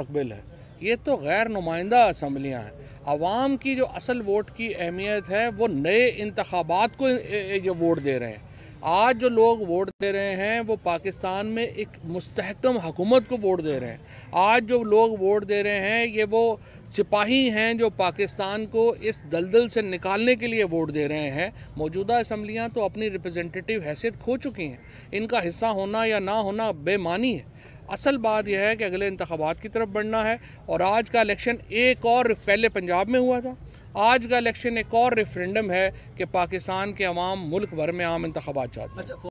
मुस्तबिल है ये तो गैर नुमाइंदा असम्बलियाँ हैं आवाम की जो असल वोट की अहमियत है वो नए इंतबात को जो वोट दे रहे हैं आज जो लोग वोट दे रहे हैं वो पाकिस्तान में एक मुस्तकम हुकूमत को वोट दे रहे हैं आज जो लोग वोट दे रहे हैं ये वो सिपाही हैं जो पाकिस्तान को इस दलदल से निकालने के लिए वोट दे रहे हैं मौजूदा इसम्बलियाँ तो अपनी रिप्रेजेंटेटिव हैसियत खो चुकी हैं इनका हिस्सा होना या ना होना बेमानी है असल बात यह है कि अगले इंतबात की तरफ बढ़ना है और आज का इलेक्शन एक और पहले पंजाब में हुआ था आज का इलेक्शन एक और रेफरेंडम है कि पाकिस्तान के अवाम मुल्क भर में आम इंतबात चाहते हैं अच्छा,